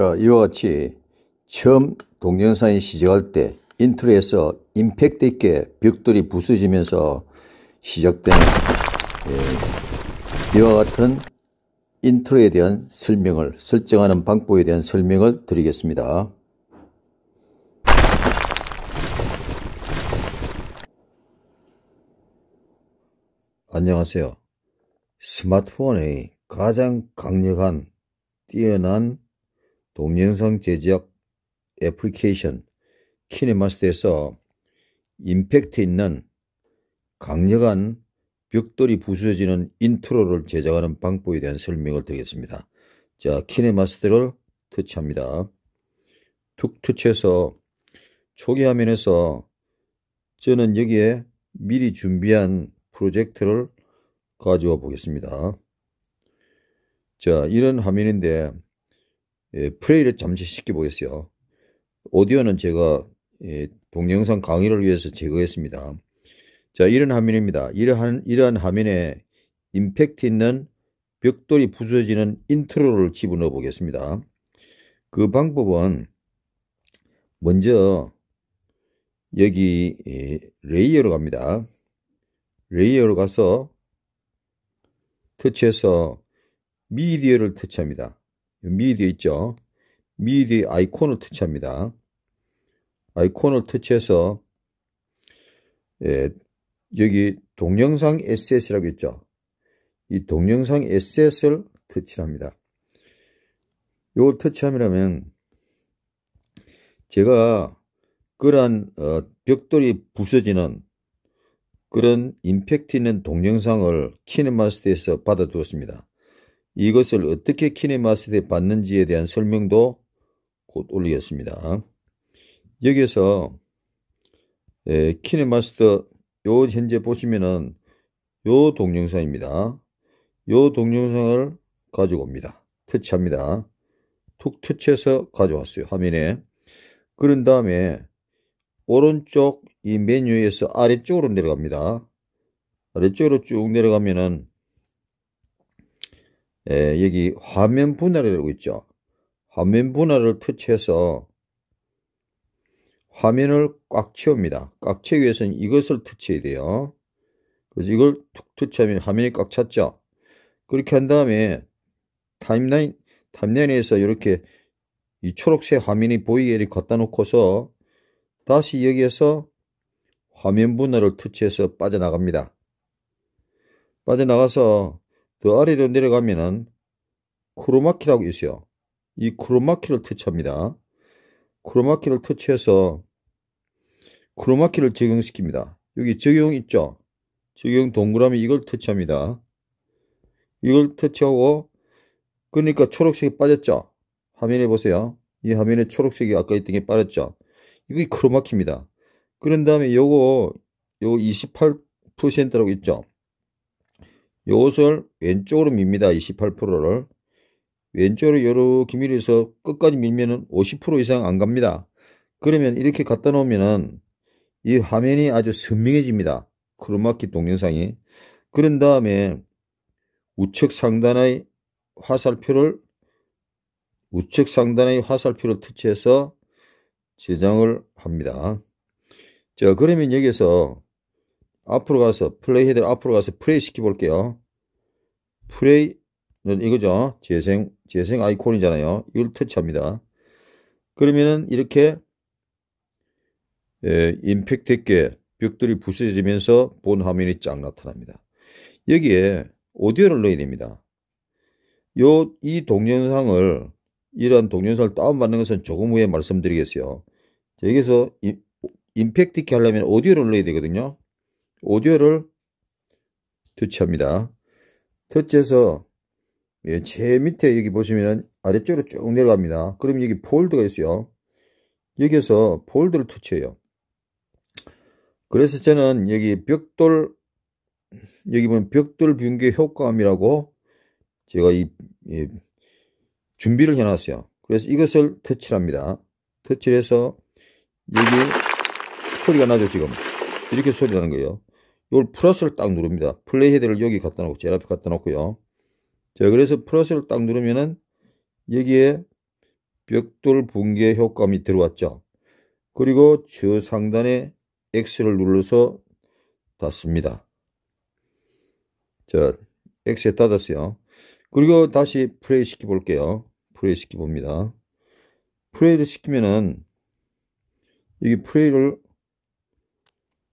자, 이와 같이 처음 동영상이 시작할 때 인트로에서 임팩트 있게 벽돌이 부서지면서 시작되는 예, 이와 같은 인트로에 대한 설명을 설정하는 방법에 대한 설명을 드리겠습니다. 안녕하세요. 스마트폰의 가장 강력한 뛰어난 동영상 제작 애플리케이션 키네마스터에서 임팩트 있는 강력한 벽돌이 부수어지는 인트로를 제작하는 방법에 대한 설명을 드리겠습니다. 자, 키네마스터를 터치합니다. 툭 터치해서 초기 화면에서 저는 여기에 미리 준비한 프로젝트를 가져와 보겠습니다. 자, 이런 화면인데 예, 플레이를 잠시 시켜보겠어요. 오디오는 제가 예, 동영상 강의를 위해서 제거했습니다. 자, 이런 화면입니다. 이러한, 이러한 화면에 임팩트 있는 벽돌이 부서지는 인트로를 집어넣어 보겠습니다. 그 방법은 먼저 여기 예, 레이어로 갑니다. 레이어로 가서 터치해서 미디어를 터치합니다. 미디 있죠. 미디 아이콘을 터치합니다. 아이콘을 터치해서 예, 여기 동영상 SS라고 있죠. 이 동영상 SS를 터치합니다. 이걸 터치하면 제가 그런 어, 벽돌이 부서지는 그런 임팩트 있는 동영상을 키네마스터에서 받아두었습니다. 이것을 어떻게 키네마스에 받는지에 대한 설명도 곧 올리겠습니다. 여기에서 예, 키네마스터 요 현재 보시면은 요 동영상입니다. 요 동영상을 가지고 옵니다. 터치합니다. 툭 터치해서 가져왔어요. 화면에. 그런 다음에 오른쪽 이 메뉴에서 아래쪽으로 내려갑니다. 아래쪽으로 쭉 내려가면은 에, 여기 화면 분할이라고 있죠. 화면 분할을 터치해서 화면을 꽉 채웁니다. 꽉 채우기 위해서는 이것을 터치해야 돼요. 그래서 이걸 툭 터치하면 화면이 꽉 찼죠. 그렇게 한 다음에 타임라인, 타임라인에서 이렇게 이 초록색 화면이 보이게 이렇게 갖다 놓고서 다시 여기에서 화면 분할을 터치해서 빠져나갑니다. 빠져나가서 더 아래로 내려가면은 크로마키라고 있어요. 이 크로마키를 터치합니다. 크로마키를 터치해서 크로마키를 적용시킵니다. 여기 적용 있죠? 적용 동그라미 이걸 터치합니다. 이걸 터치하고 그러니까 초록색이 빠졌죠? 화면에 보세요. 이 화면에 초록색이 아까 있던 게 빠졌죠? 이게 크로마키입니다. 그런 다음에 요거 요거 28%라고 있죠? 이것을 왼쪽으로 밉니다. 28%를. 왼쪽으로 이렇게 밀어서 끝까지 밀면은 50% 이상 안 갑니다. 그러면 이렇게 갖다 놓으면은 이 화면이 아주 선명해집니다. 크로마키 동영상이. 그런 다음에 우측 상단의 화살표를 우측 상단의 화살표를 터치해서 저장을 합니다. 자 그러면 여기서 앞으로 가서 플레이 헤드 앞으로 가서 플레이 시켜 볼게요. 플레이는 네, 이거죠. 재생 재생 아이콘이잖아요. 이걸 터치합니다. 그러면은 이렇게 예, 임팩트 있게 벽들이 부서지면서 본 화면이 쫙 나타납니다. 여기에 오디오를 넣어야 됩니다. 요, 이 동영상을, 이러한 동영상을 다운받는 것은 조금 후에 말씀드리겠어요. 여기서 임, 팩트 있게 하려면 오디오를 넣어야 되거든요. 오디오를 터치합니다. 터치해서 예, 제 밑에 여기 보시면 아래쪽으로 쭉 내려갑니다. 그럼 여기 폴드가 있어요. 여기에서 폴드를 터치해요. 그래서 저는 여기 벽돌 여기 보면 벽돌 빙계 효과음이라고 제가 이, 이 준비를 해놨어요. 그래서 이것을 터치합니다. 터치해서 여기 소리가 나죠 지금 이렇게 소리 나는 거예요. 이걸 플러스를 딱 누릅니다. 플레이 헤드를 여기 갖다 놓고 제일 앞에 갖다 놓고요. 자 그래서 플러스를 딱 누르면은 여기에 벽돌 붕괴 효과음이 들어왔죠. 그리고 저 상단에 X를 눌러서 닫습니다. 자, X에 닫았어요. 그리고 다시 플레이 시켜 볼게요. 플레이 시켜 봅니다. 플레이를 시키면은 여기 플레이를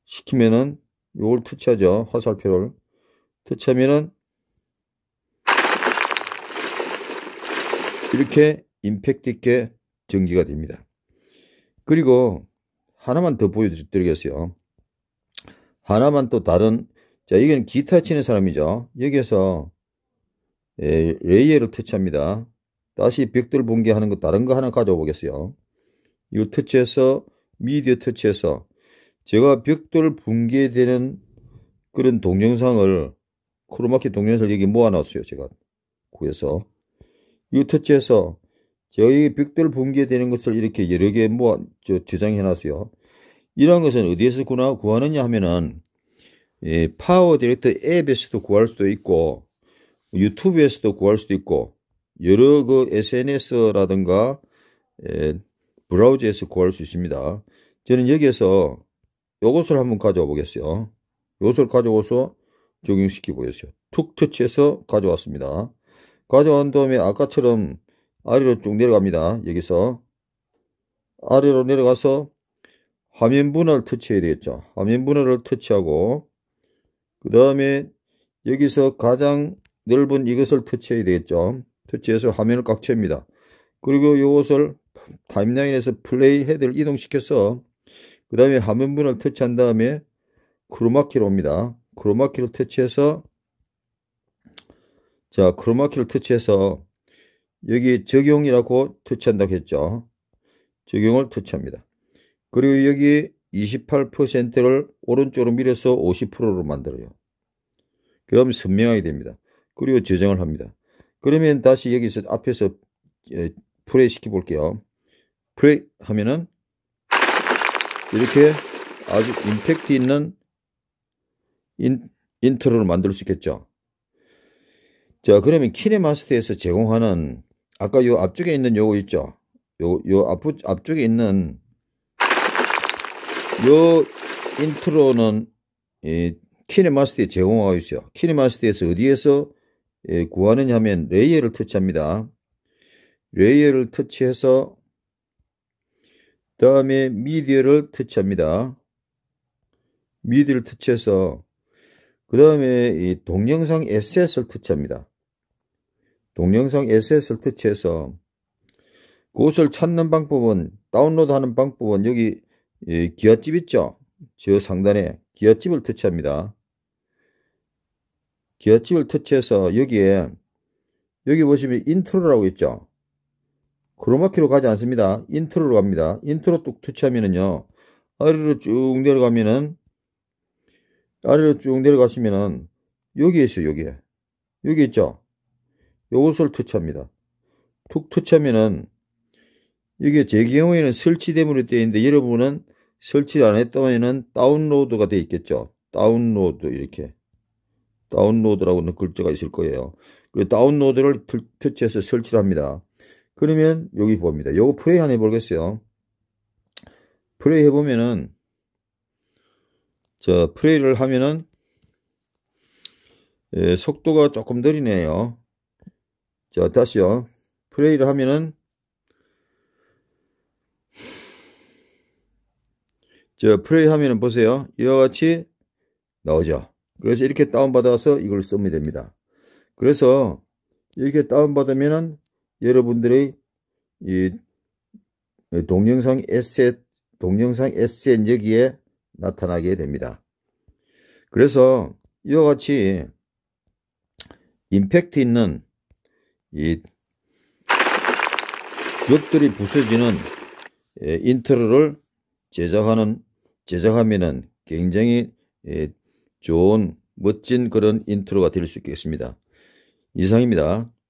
시키면은 요걸 터치하죠. 화살표를. 터치하면은 이렇게 임팩트 있게 전기가 됩니다. 그리고 하나만 더 보여드리겠어요. 하나만 또 다른 자 이건 기타 치는 사람이죠. 여기에서 예, 레이어를 터치합니다. 다시 벽돌 붕괴하는 거 다른 거 하나 가져오겠어요. 이 터치해서 미디어 터치해서 제가 벽돌 붕괴되는 그런 동영상을 크로마키 동영상을 여기 모아놨어요. 제가 구해서 이 터치해서 저희 벽돌 붕괴되는 것을 이렇게 여러 개 모아 저, 저장해놨어요. 이런 것은 어디에서 구나, 구하느냐 하면은 예, 파워 디렉터 앱에서도 구할 수도 있고 유튜브에서도 구할 수도 있고 여러 그 SNS라든가 예, 브라우저에서 구할 수 있습니다. 저는 여기에서 요것을 한번 가져와 보겠어요. 요것을 가져와서 적용시켜 보겠어요. 툭 터치해서 가져왔습니다. 가져온 다음에 아까처럼 아래로 쭉 내려갑니다. 여기서 아래로 내려가서 화면 분할 터치해야 되겠죠. 화면 분할을 터치하고 그 다음에 여기서 가장 넓은 이것을 터치해야 되겠죠. 터치해서 화면을 꽉 채웁니다. 그리고 이것을 타임라인에서 플레이 헤드를 이동시켜서 그 다음에 화면분을 터치한 다음에 크로마키로 옵니다. 크로마키로 터치해서 자 크로마키를 터치해서 여기 적용이라고 터치한다고 했죠. 적용을 터치합니다. 그리고 여기 28%를 오른쪽으로 밀어서 50%로 만들어요. 그럼 선명하게 됩니다. 그리고 저장을 합니다. 그러면 다시 여기서 앞에서 프레이 예, 시켜볼게요. 프레이 하면은 이렇게 아주 임팩트 있는 인, 인트로를 만들 수 있겠죠. 자, 그러면 키네마스터에서 제공하는 아까 요 앞쪽에 있는 요거 있죠. 요, 요 앞, 앞쪽에 있는 요 인트로는 이 키네마스터에 제공하고 있어요. 키네마스터에서 어디에서 예, 구하느냐 하면 레이어를 터치합니다. 레이어를 터치해서 다음에 미디어를 터치합니다. 미디어를 터치해서 그 다음에 이 동영상 SS를 터치합니다. 동영상 SS를 터치해서 그것을 찾는 방법은 다운로드하는 방법은 여기 기아집 있죠? 저 상단에 기아집을 터치합니다. 기아집을 터치해서 여기에 여기 보시면 인트로라고 있죠? 크로마키로 가지 않습니다. 인트로로 갑니다. 인트로 뚝 터치하면은요. 아래로 쭉 내려가면은 아래로 쭉 내려가시면은 여기 있어요. 여기에. 여기 있죠. 요것을 터치합니다. 툭 터치하면은 이게 제 경우에는 설치됨으로 되어 있는데 여러분은 설치를 안 했다면은 다운로드가 되어 있겠죠. 다운로드 이렇게 다운로드라고 는 글자가 있을 거예요. 그리고 다운로드를 터치해서 설치를 합니다. 그러면 여기 봅니다. 요거 플레이 한번 해보겠어요. 플레이 해보면은 자 플레이를 하면은 예, 속도가 조금 느리네요. 자 다시요. 플레이를 하면은 저 플레이 하면은 보세요. 이와 같이 나오죠. 그래서 이렇게 다운받아서 이걸 쓰면 됩니다. 그래서 이렇게 다운받으면은 여러분들의 이 동영상 에셋 동영상 에셋 여기에 나타나게 됩니다. 그래서 이와 같이 임팩트 있는 이 벽들이 부서지는 예, 인트로를 제작하는 제작하면은 굉장히 예, 좋은 멋진 그런 인트로가 될 수 있겠습니다. 이상입니다.